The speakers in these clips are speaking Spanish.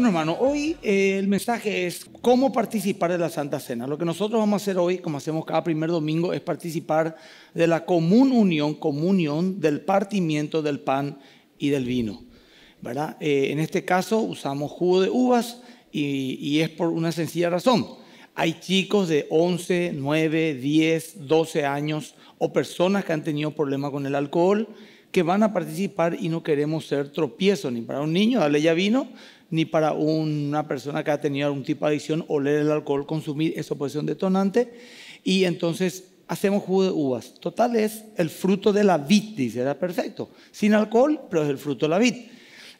Bueno, hermano, hoy eh, el mensaje es cómo participar de la Santa Cena. Lo que nosotros vamos a hacer hoy, como hacemos cada primer domingo, es participar de la común unión, comunión del partimiento del pan y del vino. ¿verdad? Eh, en este caso usamos jugo de uvas y, es por una sencilla razón. Hay chicos de 11, 9, 10, 12 años o personas que han tenido problemas con el alcohol que van a participar y no queremos ser tropiezos. ni para un niño, dale ya vino, ni para una persona que ha tenido algún tipo de adicción oler el alcohol, consumir, esa oposición detonante. Y entonces hacemos jugo de uvas. Total es el fruto de la vid, dice, era perfecto. Sin alcohol, pero es el fruto de la vid.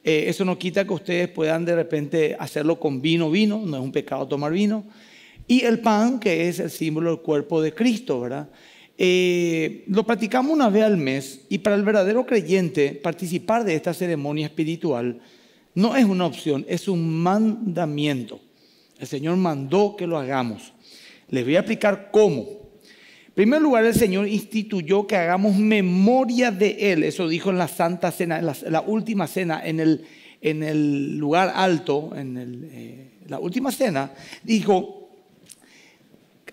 Eh, eso no quita que ustedes puedan de repente hacerlo con vino, vino, no es un pecado tomar vino. Y el pan, que es el símbolo del cuerpo de Cristo, ¿verdad? Eh, lo practicamos una vez al mes y para el verdadero creyente participar de esta ceremonia espiritual no es una opción, es un mandamiento. El Señor mandó que lo hagamos. Les voy a explicar cómo. En primer lugar, el Señor instituyó que hagamos memoria de Él. Eso dijo en la Santa Cena, en la, última cena, en el, lugar alto, en eh, la última cena. Dijo,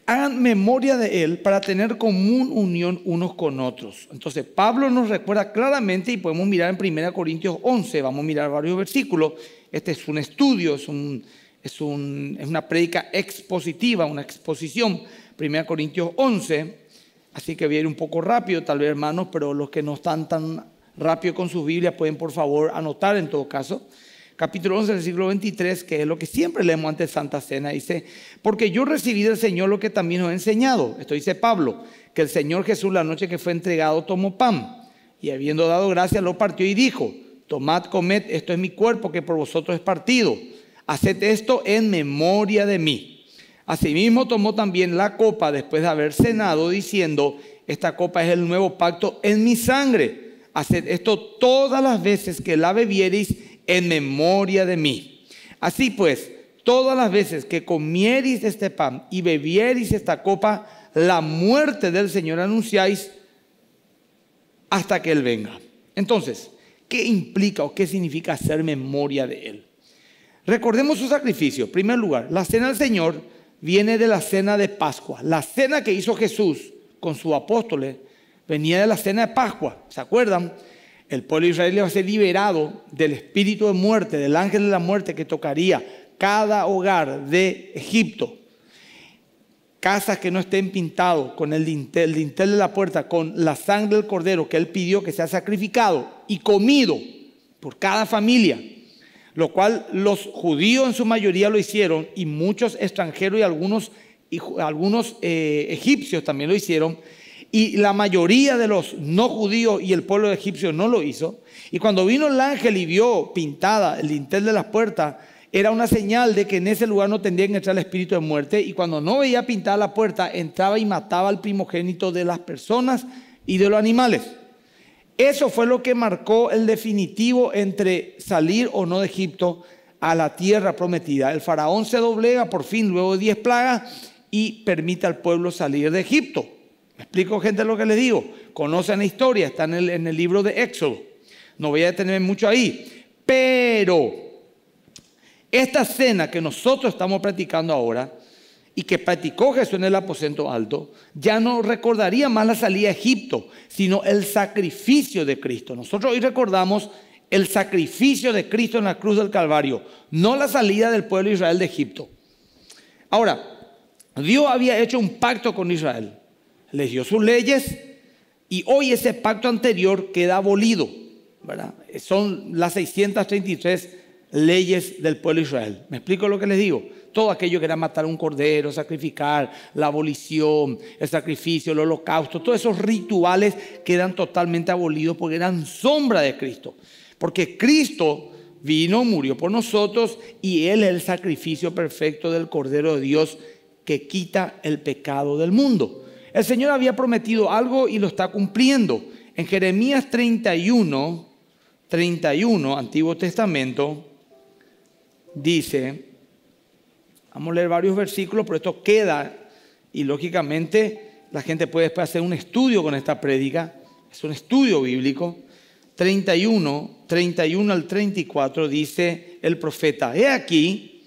hagan memoria de él para tener común unión unos con otros. Entonces, Pablo nos recuerda claramente y podemos mirar en 1 Corintios 11, vamos a mirar varios versículos. Este es un estudio, es, una prédica expositiva, una exposición. 1 Corintios 11, así que voy a ir un poco rápido, tal vez hermanos, pero los que no están tan rápido con sus Biblias pueden por favor anotar en todo caso capítulo 11, siglo 23, que es lo que siempre leemos antes de Santa Cena, dice, porque yo recibí del Señor lo que también os he enseñado. Esto dice Pablo, que el Señor Jesús la noche que fue entregado tomó pan y habiendo dado gracias lo partió y dijo, tomad, comed, esto es mi cuerpo que por vosotros es partido. Haced esto en memoria de mí. Asimismo tomó también la copa después de haber cenado, diciendo, esta copa es el nuevo pacto en mi sangre. Haced esto todas las veces que la bebiereis en memoria de mí. Así pues, todas las veces que comieris este pan y bebieris esta copa, la muerte del Señor anunciáis hasta que Él venga. Entonces, ¿qué implica o qué significa hacer memoria de Él? Recordemos su sacrificio. En primer lugar, la cena del Señor viene de la cena de Pascua. La cena que hizo Jesús con sus apóstoles eh, venía de la cena de Pascua. ¿Se acuerdan? el pueblo israelí va a ser liberado del espíritu de muerte, del ángel de la muerte que tocaría cada hogar de Egipto. Casas que no estén pintados con el dintel, de la puerta, con la sangre del cordero que él pidió que sea sacrificado y comido por cada familia. Lo cual los judíos en su mayoría lo hicieron y muchos extranjeros y algunos, y, algunos eh, egipcios también lo hicieron y la mayoría de los no judíos y el pueblo egipcio no lo hizo. Y cuando vino el ángel y vio pintada el dintel de las puertas, era una señal de que en ese lugar no tendría que entrar el espíritu de muerte. Y cuando no veía pintada la puerta, entraba y mataba al primogénito de las personas y de los animales. Eso fue lo que marcó el definitivo entre salir o no de Egipto a la tierra prometida. El faraón se doblega por fin luego de diez plagas y permite al pueblo salir de Egipto. ¿Me explico, gente, lo que les digo? Conocen la historia, está en el, libro de Éxodo. No voy a detenerme mucho ahí. Pero esta cena que nosotros estamos practicando ahora y que practicó Jesús en el aposento alto, ya no recordaría más la salida a Egipto, sino el sacrificio de Cristo. Nosotros hoy recordamos el sacrificio de Cristo en la cruz del Calvario, no la salida del pueblo de Israel de Egipto. Ahora, Dios había hecho un pacto con Israel les dio sus leyes y hoy ese pacto anterior queda abolido. Son las 633 leyes del pueblo de Israel. ¿Me explico lo que les digo? Todo aquello que era matar un cordero, sacrificar, la abolición, el sacrificio, el holocausto, todos esos rituales quedan totalmente abolidos porque eran sombra de Cristo. Porque Cristo vino, murió por nosotros y Él es el sacrificio perfecto del Cordero de Dios que quita el pecado del mundo. El Señor había prometido algo y lo está cumpliendo. En Jeremías 31, 31, Antiguo Testamento, dice, vamos a leer varios versículos, pero esto queda y lógicamente la gente puede después hacer un estudio con esta prédica, es un estudio bíblico. 31, 31 al 34 dice el profeta, he aquí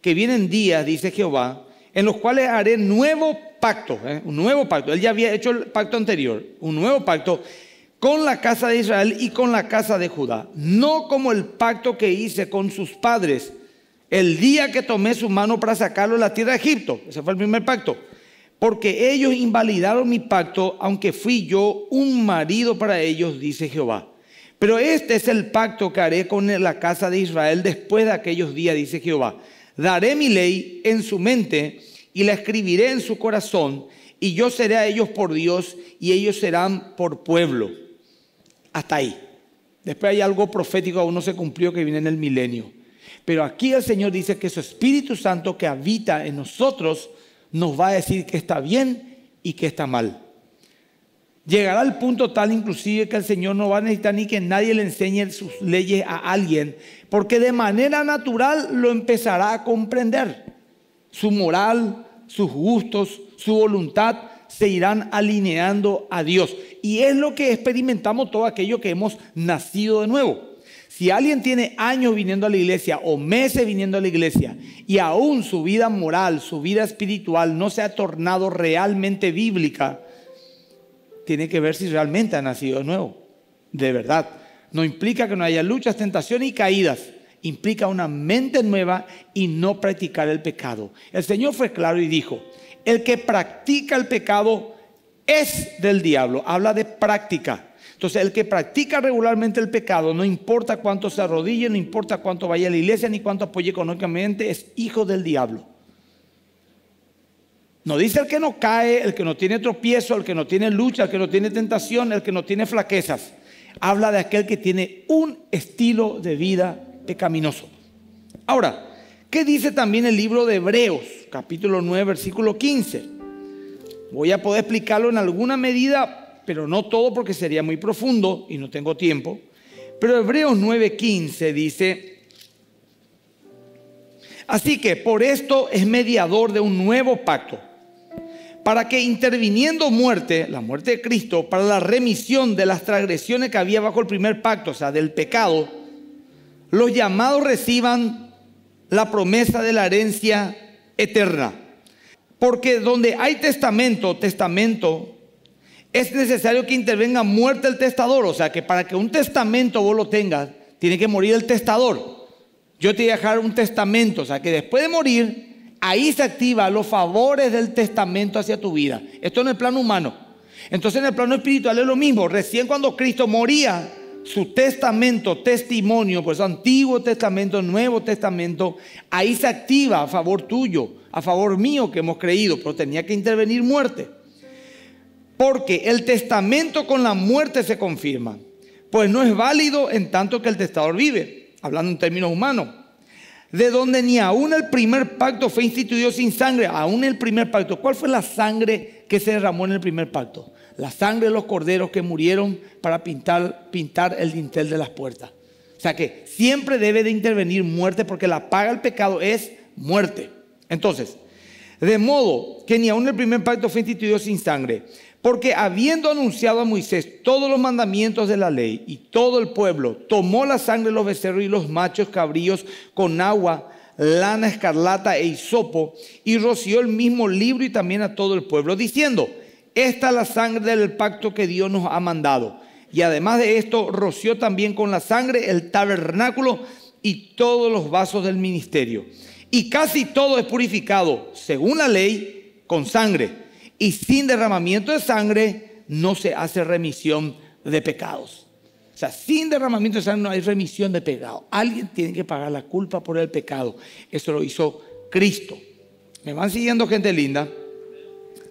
que vienen días, dice Jehová, en los cuales haré nuevo pacto, ¿eh? un nuevo pacto. Él ya había hecho el pacto anterior, un nuevo pacto con la casa de Israel y con la casa de Judá, no como el pacto que hice con sus padres el día que tomé su mano para sacarlo de la tierra de Egipto. Ese fue el primer pacto. Porque ellos invalidaron mi pacto, aunque fui yo un marido para ellos, dice Jehová. Pero este es el pacto que haré con la casa de Israel después de aquellos días, dice Jehová Daré mi ley en su mente y la escribiré en su corazón, y yo seré a ellos por Dios y ellos serán por pueblo. Hasta ahí. Después hay algo profético, aún no se cumplió, que viene en el milenio. Pero aquí el Señor dice que su Espíritu Santo que habita en nosotros nos va a decir que está bien y que está mal. Llegará al punto tal inclusive que el Señor no va a necesitar ni que nadie le enseñe sus leyes a alguien, porque de manera natural lo empezará a comprender. Su moral, sus gustos, su voluntad se irán alineando a Dios. Y es lo que experimentamos todo aquello que hemos nacido de nuevo. Si alguien tiene años viniendo a la iglesia o meses viniendo a la iglesia y aún su vida moral, su vida espiritual no se ha tornado realmente bíblica, tiene que ver si realmente ha nacido nuevo, de verdad. No implica que no haya luchas, tentaciones y caídas. Implica una mente nueva y no practicar el pecado. El Señor fue claro y dijo, el que practica el pecado es del diablo. Habla de práctica. Entonces, el que practica regularmente el pecado, no importa cuánto se arrodille, no importa cuánto vaya a la iglesia, ni cuánto apoye económicamente, es hijo del diablo. No dice el que no cae, el que no tiene tropiezo, el que no tiene lucha, el que no tiene tentación, el que no tiene flaquezas. Habla de aquel que tiene un estilo de vida pecaminoso. Ahora, ¿qué dice también el libro de Hebreos, capítulo 9, versículo 15? Voy a poder explicarlo en alguna medida, pero no todo porque sería muy profundo y no tengo tiempo. Pero Hebreos 9, 15 dice, Así que por esto es mediador de un nuevo pacto, para que interviniendo muerte, la muerte de Cristo, para la remisión de las transgresiones que había bajo el primer pacto, o sea, del pecado, los llamados reciban la promesa de la herencia eterna. Porque donde hay testamento, testamento, es necesario que intervenga muerte el testador. O sea, que para que un testamento vos lo tengas, tiene que morir el testador. Yo te voy a dejar un testamento. O sea, que después de morir, ahí se activan los favores del testamento hacia tu vida. Esto en el plano humano. Entonces en el plano espiritual es lo mismo. Recién cuando Cristo moría, su testamento, testimonio, pues Antiguo Testamento, Nuevo Testamento, ahí se activa a favor tuyo, a favor mío que hemos creído, pero tenía que intervenir muerte. Porque el testamento con la muerte se confirma, pues no es válido en tanto que el testador vive, hablando en términos humanos de donde ni aún el primer pacto fue instituido sin sangre, aún el primer pacto. ¿Cuál fue la sangre que se derramó en el primer pacto? La sangre de los corderos que murieron para pintar, el dintel de las puertas. O sea que siempre debe de intervenir muerte porque la paga del pecado es muerte. Entonces, de modo que ni aún el primer pacto fue instituido sin sangre, porque habiendo anunciado a Moisés todos los mandamientos de la ley y todo el pueblo tomó la sangre de los becerros y los machos cabríos con agua, lana escarlata e hisopo y roció el mismo libro y también a todo el pueblo diciendo, esta es la sangre del pacto que Dios nos ha mandado. Y además de esto, roció también con la sangre el tabernáculo y todos los vasos del ministerio. Y casi todo es purificado, según la ley, con sangre y sin derramamiento de sangre no se hace remisión de pecados. O sea, sin derramamiento de sangre no hay remisión de pecados. Alguien tiene que pagar la culpa por el pecado. Eso lo hizo Cristo. ¿Me van siguiendo gente linda?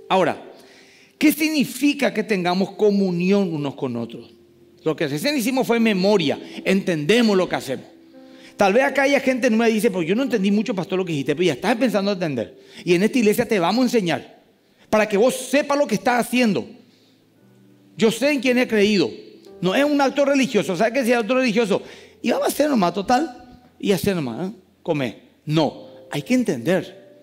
Ahora, ¿qué significa que tengamos comunión unos con otros? Lo que recién hicimos fue memoria. Entendemos lo que hacemos. Tal vez acá haya gente nueva que dice, pues yo no entendí mucho, pastor, lo que dijiste, pero pues ya estás pensando entender. Y en esta iglesia te vamos a enseñar para que vos sepas lo que estás haciendo. Yo sé en quién he creído. No es un acto religioso. ¿Sabes qué es el acto religioso? Y vamos a hacer nomás, total. Y hacer nomás, ¿eh? comer. No, hay que entender.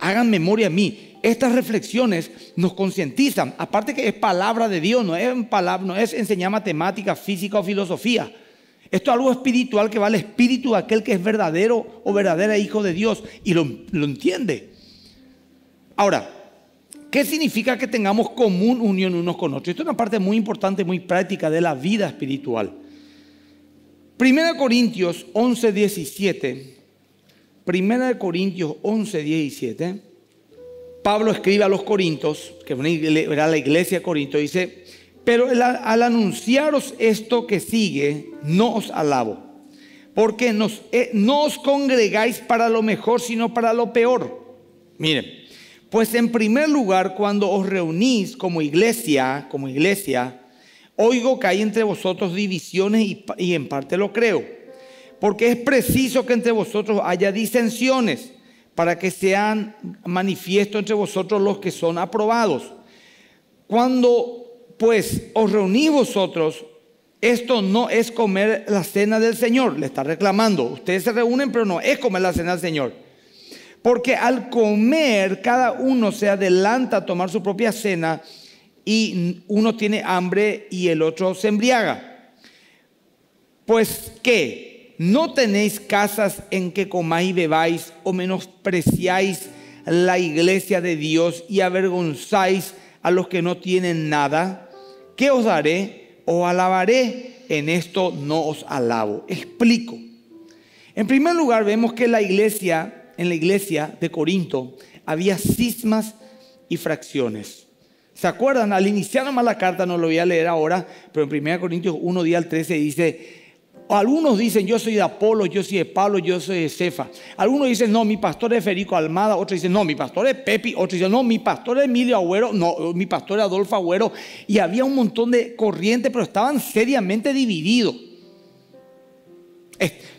Hagan memoria a mí. Estas reflexiones nos concientizan. Aparte que es palabra de Dios, no es, palabra, no es enseñar matemática, física o filosofía. Esto es algo espiritual que va al espíritu de aquel que es verdadero o verdadera hijo de Dios y lo, lo entiende. Ahora, ¿Qué significa que tengamos común unión unos con otros? Esto es una parte muy importante, muy práctica de la vida espiritual. de Corintios 11, 17. de Corintios 11, 17. Pablo escribe a los Corintios, que era la iglesia de Corinto, dice, pero al anunciaros esto que sigue, no os alabo, porque nos, eh, no os congregáis para lo mejor, sino para lo peor. Miren, pues en primer lugar, cuando os reunís como iglesia, como iglesia, oigo que hay entre vosotros divisiones y, en parte lo creo. Porque es preciso que entre vosotros haya disensiones para que sean manifiestos entre vosotros los que son aprobados. Cuando pues os reunís vosotros, esto no es comer la cena del Señor, le está reclamando. Ustedes se reúnen, pero no es comer la cena del Señor porque al comer cada uno se adelanta a tomar su propia cena y uno tiene hambre y el otro se embriaga. Pues que no tenéis casas en que comáis y bebáis o menospreciáis la iglesia de Dios y avergonzáis a los que no tienen nada. ¿Qué os daré? o alabaré? En esto no os alabo. Explico. En primer lugar vemos que la iglesia en la iglesia de Corinto había cismas y fracciones. ¿Se acuerdan? Al iniciar nomás la carta, no lo voy a leer ahora, pero en 1 Corintios 1, día al 13 dice, algunos dicen, yo soy de Apolo, yo soy de Pablo, yo soy de Cefa. Algunos dicen, no, mi pastor es Federico Almada. Otros dicen, no, mi pastor es Pepi. Otros dicen, no, mi pastor es Emilio Agüero. No, mi pastor es Adolfo Agüero. Y había un montón de corrientes, pero estaban seriamente divididos.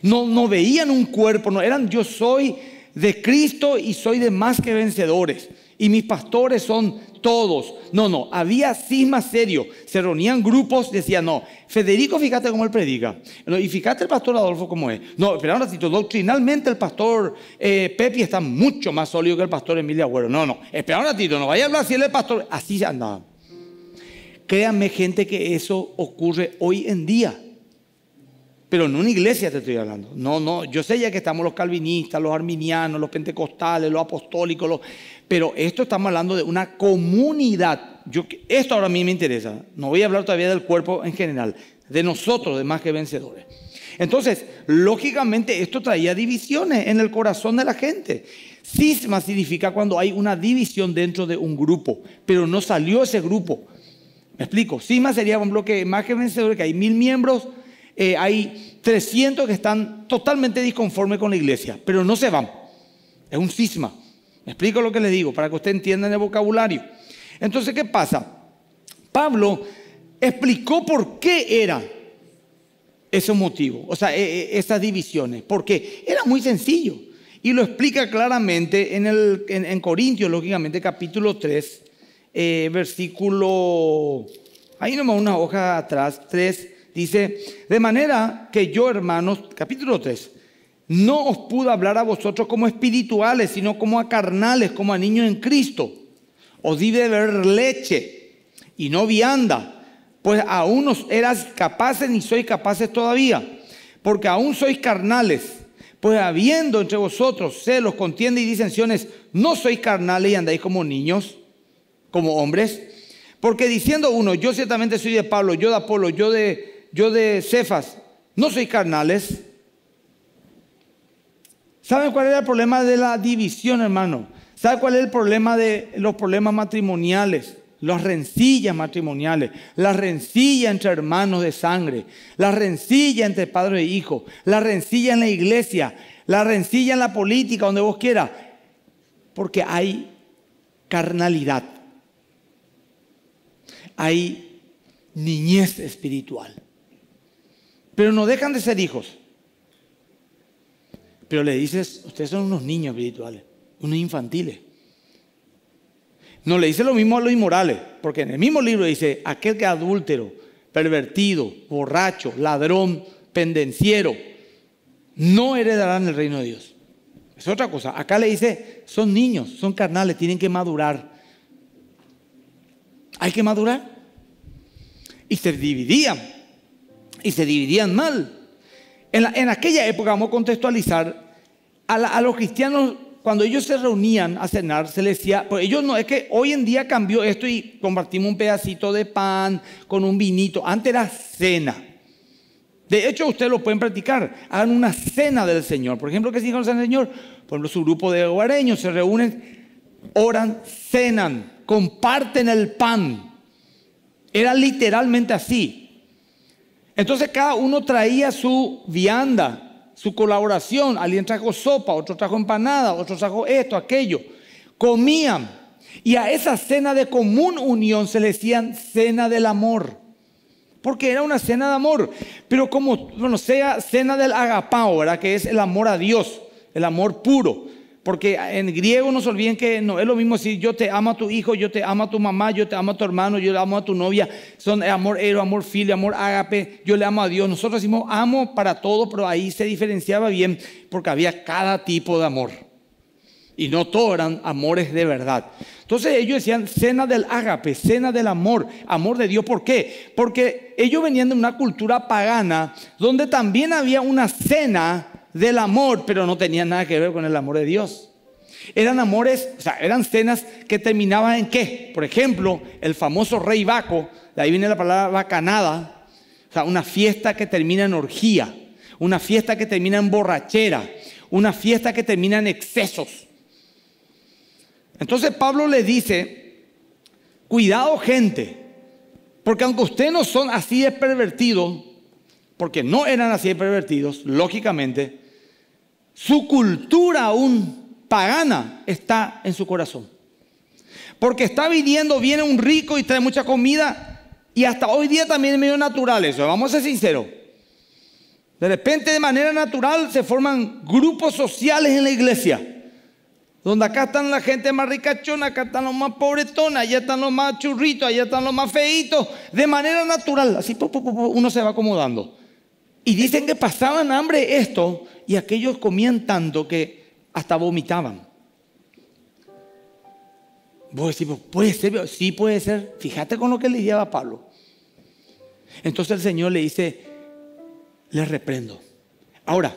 No, no veían un cuerpo, no eran yo soy de Cristo y soy de más que vencedores. Y mis pastores son todos. No, no, había cisma serio. Se reunían grupos, decían, no, Federico, fíjate cómo él predica. y fíjate el pastor Adolfo cómo es. No, espera un ratito, doctrinalmente el pastor eh, Pepi está mucho más sólido que el pastor Emilio Agüero. No, no, espera un ratito, no vaya a hablar así el pastor. Así andaba. Créanme gente que eso ocurre hoy en día. Pero en una iglesia te estoy hablando. No, no, yo sé ya que estamos los calvinistas, los arminianos, los pentecostales, los apostólicos, pero esto estamos hablando de una comunidad. esto ahora a mí me interesa. No voy a hablar todavía del cuerpo en general, de nosotros, de más que vencedores. Entonces, lógicamente esto traía divisiones en el corazón de la gente. Cisma significa cuando hay una división dentro de un grupo, pero no salió ese grupo. Me explico. Cisma sería un bloque más que vencedor, que hay mil miembros, eh, hay 300 que están totalmente disconformes con la iglesia, pero no se van. Es un cisma. Me explico lo que le digo para que usted entienda el vocabulario. Entonces, ¿qué pasa? Pablo explicó por qué era ese motivo, o sea, e, e, esas divisiones. Porque era muy sencillo. Y lo explica claramente en, el, Corintios, lógicamente, capítulo 3, eh, versículo, ahí nomás una hoja atrás, 3, Dice, de manera que yo, hermanos, capítulo 3, no os pude hablar a vosotros como espirituales, sino como a carnales, como a niños en Cristo. Os di beber leche y no vianda, pues aún no eras capaces ni sois capaces todavía, porque aún sois carnales. Pues habiendo entre vosotros celos, contiendas y disensiones, no sois carnales y andáis como niños, como hombres. Porque diciendo uno, yo ciertamente soy de Pablo, yo de Apolo, yo de yo de Cefas, no soy carnales. ¿Saben cuál es el problema de la división, hermano? ¿Saben cuál es el problema de los problemas matrimoniales? Las rencillas matrimoniales, la rencilla entre hermanos de sangre, la rencilla entre padre e hijo, la rencilla en la iglesia, la rencilla en la política, donde vos quieras. Porque hay carnalidad, hay niñez espiritual pero no dejan de ser hijos. Pero le dices, ustedes son unos niños espirituales, unos infantiles. No le dice lo mismo a los inmorales, porque en el mismo libro dice, aquel que es adúltero, pervertido, borracho, ladrón, pendenciero, no heredarán el reino de Dios. Es otra cosa. Acá le dice, son niños, son carnales, tienen que madurar. Hay que madurar. Y se dividían y se dividían mal. En, aquella época, vamos a contextualizar, a, los cristianos, cuando ellos se reunían a cenar, se les decía, pues ellos no, es que hoy en día cambió esto y compartimos un pedacito de pan con un vinito. Antes era cena. De hecho, ustedes lo pueden practicar. Hagan una cena del Señor. Por ejemplo, ¿qué significa el cena del Señor? Por ejemplo, su grupo de hogareños se reúnen, oran, cenan, comparten el pan. Era literalmente así. Entonces cada uno traía su vianda, su colaboración. Alguien trajo sopa, otro trajo empanada, otro trajo esto, aquello. Comían. Y a esa cena de común unión se le decían cena del amor. Porque era una cena de amor. Pero como, bueno, sea cena del agapao, Que es el amor a Dios, el amor puro. Porque en griego no se olviden que no es lo mismo decir yo te amo a tu hijo, yo te amo a tu mamá, yo te amo a tu hermano, yo le amo a tu novia. Son amor ero, amor filio, amor ágape, yo le amo a Dios. Nosotros decimos amo para todo, pero ahí se diferenciaba bien porque había cada tipo de amor. Y no todos eran amores de verdad. Entonces ellos decían cena del ágape, cena del amor, amor de Dios. ¿Por qué? Porque ellos venían de una cultura pagana donde también había una cena del amor, pero no tenía nada que ver con el amor de Dios. Eran amores, o sea, eran cenas que terminaban en qué? Por ejemplo, el famoso rey Baco, de ahí viene la palabra bacanada, o sea, una fiesta que termina en orgía, una fiesta que termina en borrachera, una fiesta que termina en excesos. Entonces Pablo le dice, cuidado gente, porque aunque ustedes no son así de pervertidos, porque no eran así de pervertidos, lógicamente, su cultura aún pagana está en su corazón. Porque está viniendo, viene un rico y trae mucha comida y hasta hoy día también es medio natural eso, vamos a ser sinceros. De repente de manera natural se forman grupos sociales en la iglesia. Donde acá están la gente más ricachona, acá están los más pobretonas, allá están los más churritos, allá están los más feitos. De manera natural, así uno se va acomodando. Y dicen que pasaban hambre esto y aquellos comían tanto que hasta vomitaban. Vos decís, puede ser, sí puede ser. Fíjate con lo que le lleva Pablo. Entonces el Señor le dice, le reprendo. Ahora,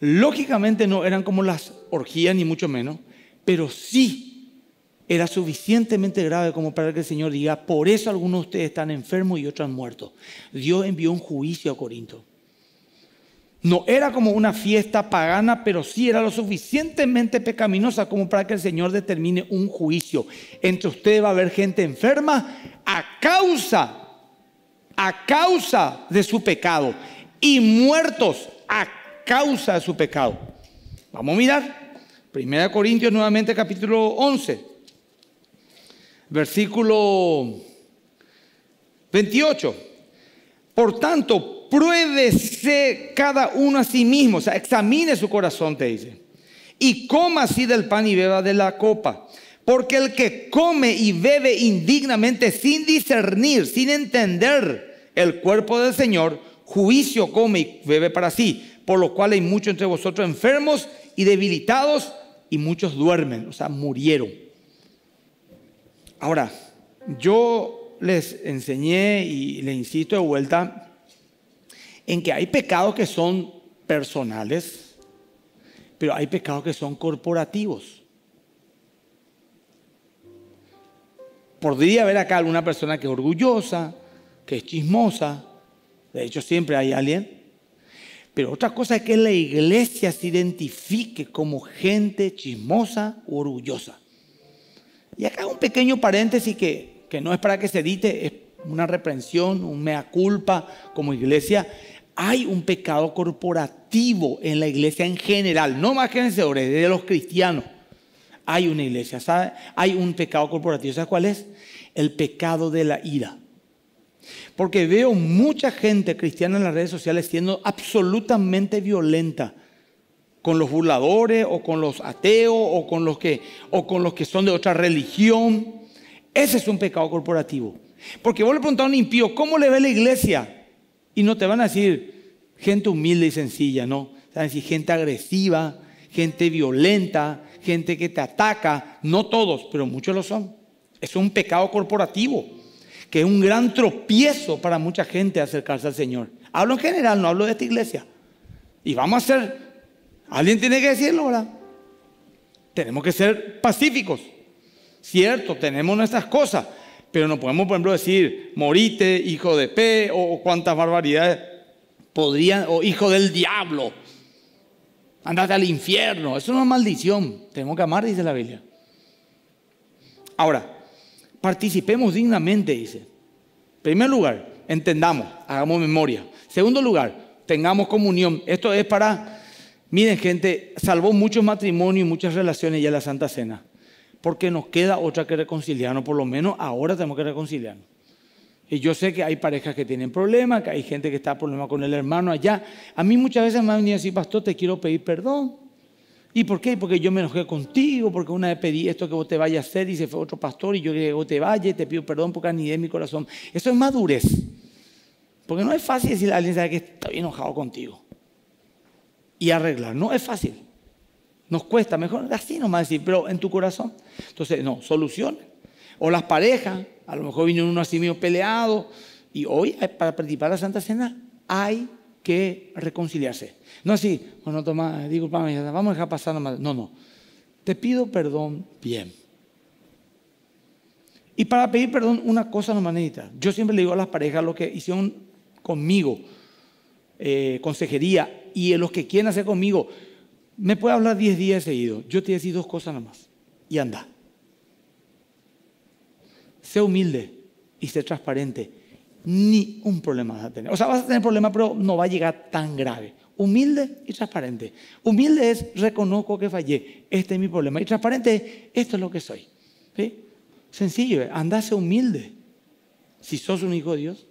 lógicamente no eran como las orgías, ni mucho menos, pero sí era suficientemente grave como para que el Señor diga, por eso algunos de ustedes están enfermos y otros han muerto. Dios envió un juicio a Corinto. No era como una fiesta pagana, pero sí era lo suficientemente pecaminosa como para que el Señor determine un juicio. Entre ustedes va a haber gente enferma a causa, a causa de su pecado y muertos a causa de su pecado. Vamos a mirar. Primera Corintios nuevamente capítulo 11, versículo 28. Por tanto, pruébese cada uno a sí mismo, o sea, examine su corazón, te dice, y coma así del pan y beba de la copa. Porque el que come y bebe indignamente, sin discernir, sin entender el cuerpo del Señor, juicio come y bebe para sí. Por lo cual hay muchos entre vosotros enfermos y debilitados, y muchos duermen, o sea, murieron. Ahora, yo les enseñé y le insisto de vuelta en que hay pecados que son personales, pero hay pecados que son corporativos. Podría haber acá alguna persona que es orgullosa, que es chismosa, de hecho siempre hay alguien, pero otra cosa es que la iglesia se identifique como gente chismosa u orgullosa. Y acá un pequeño paréntesis que, que no es para que se edite, es una reprensión, un mea culpa como iglesia hay un pecado corporativo en la iglesia en general, no más que en el de los cristianos. Hay una iglesia, ¿sabe? Hay un pecado corporativo. ¿Sabes cuál es? El pecado de la ira. Porque veo mucha gente cristiana en las redes sociales siendo absolutamente violenta con los burladores o con los ateos o con los que, o con los que son de otra religión. Ese es un pecado corporativo. Porque vos le preguntás a un impío, ¿cómo le ve la iglesia? Y no te van a decir gente humilde y sencilla, no. Te van a decir gente agresiva, gente violenta, gente que te ataca. No todos, pero muchos lo son. Es un pecado corporativo, que es un gran tropiezo para mucha gente acercarse al Señor. Hablo en general, no hablo de esta iglesia. Y vamos a ser, alguien tiene que decirlo, ¿verdad? Tenemos que ser pacíficos. Cierto, tenemos nuestras cosas, pero no podemos, por ejemplo, decir, morite, hijo de P, o, cuántas barbaridades podrían, o hijo del diablo, andate al infierno. Eso no es maldición. Tenemos que amar, dice la Biblia. Ahora, participemos dignamente, dice. En primer lugar, entendamos, hagamos memoria. segundo lugar, tengamos comunión. Esto es para, miren gente, salvó muchos matrimonios y muchas relaciones ya la Santa Cena porque nos queda otra que reconciliarnos, por lo menos ahora tenemos que reconciliarnos. Y yo sé que hay parejas que tienen problemas, que hay gente que está problemas con el hermano allá. A mí muchas veces me han venido a decir, pastor, te quiero pedir perdón. ¿Y por qué? Porque yo me enojé contigo, porque una vez pedí esto que vos te vayas a hacer y se fue otro pastor y yo que vos te vayas y te pido perdón porque anidé mi corazón. Eso es madurez. Porque no es fácil decirle a alguien que está bien enojado contigo y arreglar. No es fácil. Nos cuesta, mejor así nomás decir, pero en tu corazón. Entonces, no, soluciones. O las parejas, a lo mejor vino uno así medio peleado, y hoy eh, para participar la Santa Cena hay que reconciliarse. No así, bueno, toma, digo, vamos a dejar pasar nomás. No, no. Te pido perdón bien. Y para pedir perdón, una cosa nomás necesita. Yo siempre le digo a las parejas lo que hicieron conmigo, eh, consejería, y los que quieren hacer conmigo, me puede hablar 10 días seguidos. Yo te decir dos cosas nada más. Y anda. Sé humilde y sé transparente. Ni un problema vas a tener. O sea, vas a tener problemas, pero no va a llegar tan grave. Humilde y transparente. Humilde es reconozco que fallé. Este es mi problema. Y transparente es esto es lo que soy. Sencillo, eh. Anda, sé humilde si sos un hijo de Dios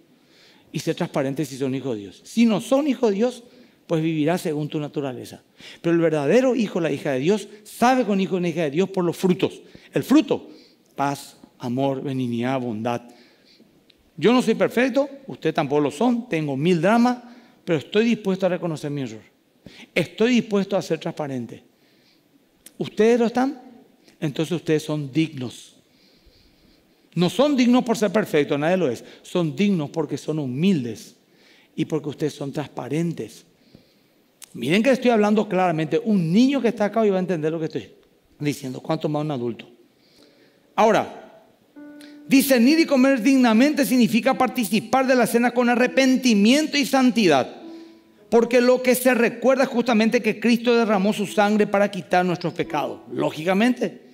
y sé transparente si sos un hijo de Dios. Si no son hijo de Dios, pues vivirá según tu naturaleza. Pero el verdadero hijo, la hija de Dios, sabe con hijo y hija de Dios por los frutos. El fruto, paz, amor, benignidad, bondad. Yo no soy perfecto, usted tampoco lo son, tengo mil dramas, pero estoy dispuesto a reconocer mi error. Estoy dispuesto a ser transparente. ¿Ustedes lo están? Entonces ustedes son dignos. No son dignos por ser perfectos, nadie lo es. Son dignos porque son humildes y porque ustedes son transparentes. Miren que estoy hablando claramente. Un niño que está acá hoy va a entender lo que estoy diciendo. ¿Cuánto más un adulto? Ahora, discernir y comer dignamente significa participar de la cena con arrepentimiento y santidad. Porque lo que se recuerda es justamente que Cristo derramó su sangre para quitar nuestros pecados. Lógicamente.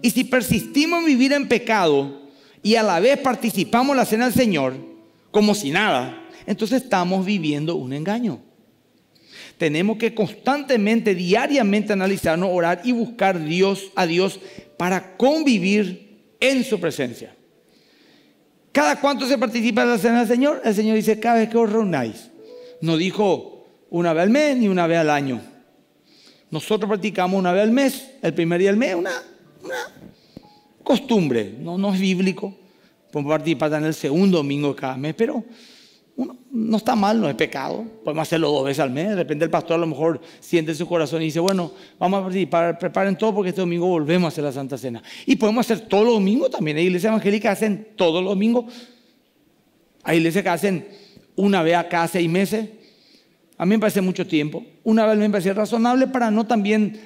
Y si persistimos en vivir en pecado y a la vez participamos en la cena del Señor como si nada, entonces estamos viviendo un engaño. Tenemos que constantemente, diariamente analizarnos, orar y buscar a Dios para convivir en su presencia. ¿Cada cuánto se participa en la cena del Señor? El Señor dice, cada vez que os reunáis. No dijo una vez al mes ni una vez al año. Nosotros practicamos una vez al mes, el primer día del mes, una, costumbre, no, no es bíblico. Podemos participar en el segundo domingo de cada mes, pero no está mal, no es pecado. Podemos hacerlo dos veces al mes. De repente el pastor a lo mejor siente su corazón y dice, bueno, vamos a participar, preparen todo porque este domingo volvemos a hacer la Santa Cena. Y podemos hacer todos los domingos también. Hay iglesias evangélicas que hacen todos los domingos. Hay iglesias que hacen una vez a cada seis meses. A mí me parece mucho tiempo. Una vez me parece razonable para no también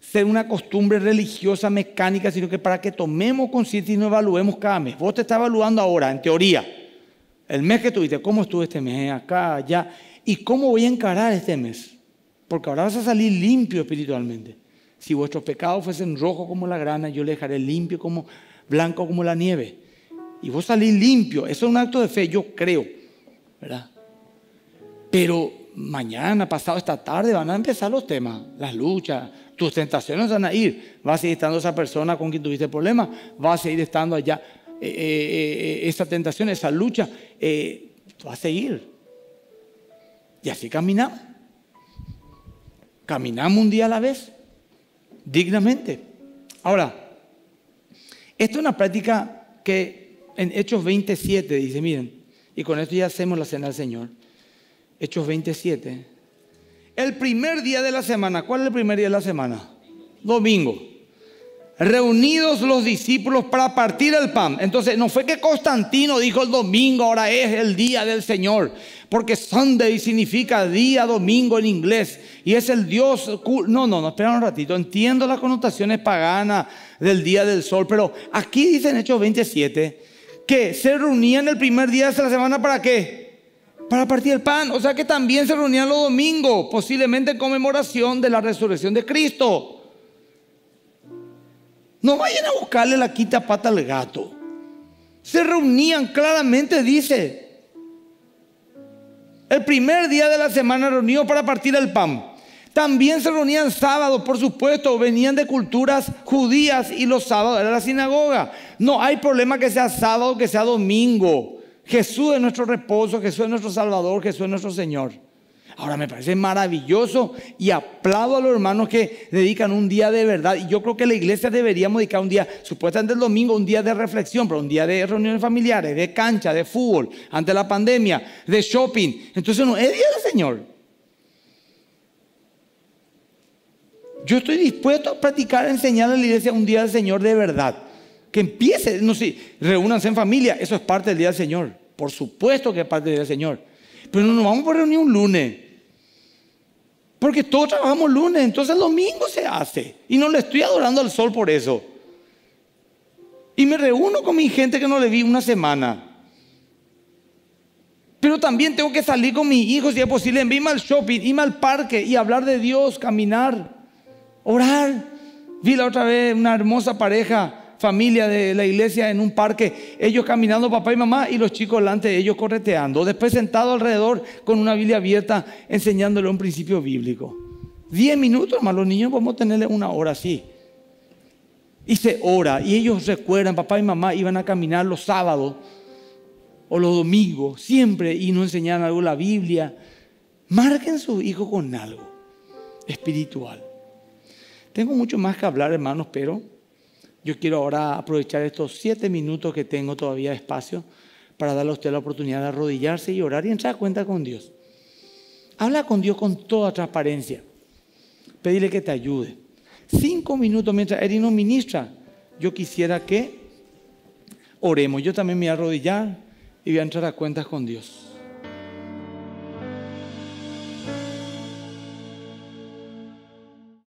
ser una costumbre religiosa mecánica, sino que para que tomemos conciencia y nos evaluemos cada mes. Vos te estás evaluando ahora, en teoría el mes que tuviste, ¿cómo estuvo este mes? Eh, acá, allá. ¿Y cómo voy a encarar este mes? Porque ahora vas a salir limpio espiritualmente. Si vuestros pecados fuesen rojos como la grana, yo le dejaré limpio como blanco como la nieve. Y vos salís limpio. Eso es un acto de fe, yo creo. ¿Verdad? Pero mañana, pasado, esta tarde van a empezar los temas, las luchas, tus tentaciones van a ir. Vas a ir estando esa persona con quien tuviste problemas, Vas a ir estando allá. Eh, eh, eh, esa tentación, esa lucha, va a seguir. Y así caminamos. Caminamos un día a la vez, dignamente. Ahora, esta es una práctica que en Hechos 27 dice, miren, y con esto ya hacemos la cena del Señor. Hechos 27. El primer día de la semana, ¿cuál es el primer día de la semana? Domingo reunidos los discípulos para partir el pan. Entonces, no fue que Constantino dijo el domingo, ahora es el día del Señor, porque Sunday significa día domingo en inglés, y es el Dios... No, no, no, espera un ratito, entiendo las connotaciones paganas del día del sol, pero aquí dice en Hechos 27 que se reunían el primer día de la semana para qué? Para partir el pan, o sea que también se reunían los domingos, posiblemente en conmemoración de la resurrección de Cristo. No vayan a buscarle la quita pata al gato. Se reunían, claramente dice. El primer día de la semana reunidos para partir el pan. También se reunían sábados, por supuesto, venían de culturas judías y los sábados era la sinagoga. No hay problema que sea sábado, que sea domingo. Jesús es nuestro reposo, Jesús es nuestro Salvador, Jesús es nuestro Señor. Ahora me parece maravilloso y aplaudo a los hermanos que dedican un día de verdad. Y yo creo que la iglesia deberíamos dedicar un día, supuestamente el domingo, un día de reflexión, pero un día de reuniones familiares, de cancha, de fútbol, ante la pandemia, de shopping. Entonces no, es día del Señor. Yo estoy dispuesto a practicar, a enseñar a la iglesia un día del Señor de verdad. Que empiece, no sé, reúnanse en familia, eso es parte del día del Señor. Por supuesto que es parte del día del Señor. Pero no nos vamos a reunir un lunes. Porque todos trabajamos lunes, entonces el domingo se hace. Y no le estoy adorando al sol por eso. Y me reúno con mi gente que no le vi una semana. Pero también tengo que salir con mis hijos, si es posible, irme al shopping, irme al parque y hablar de Dios, caminar, orar. Vi la otra vez una hermosa pareja familia de la iglesia en un parque, ellos caminando papá y mamá y los chicos delante de ellos correteando, después sentado alrededor con una Biblia abierta enseñándole un principio bíblico. Diez minutos hermanos los niños podemos tenerle una hora así. Y se ora, y ellos recuerdan, papá y mamá iban a caminar los sábados o los domingos, siempre, y no enseñaban algo la Biblia. Marquen su hijo con algo espiritual. Tengo mucho más que hablar, hermanos, pero... Yo quiero ahora aprovechar estos siete minutos que tengo todavía de espacio para darle a usted la oportunidad de arrodillarse y orar y entrar a cuenta con Dios. Habla con Dios con toda transparencia. Pedile que te ayude. Cinco minutos mientras Erino nos ministra. Yo quisiera que oremos. Yo también me voy a arrodillar y voy a entrar a cuentas con Dios.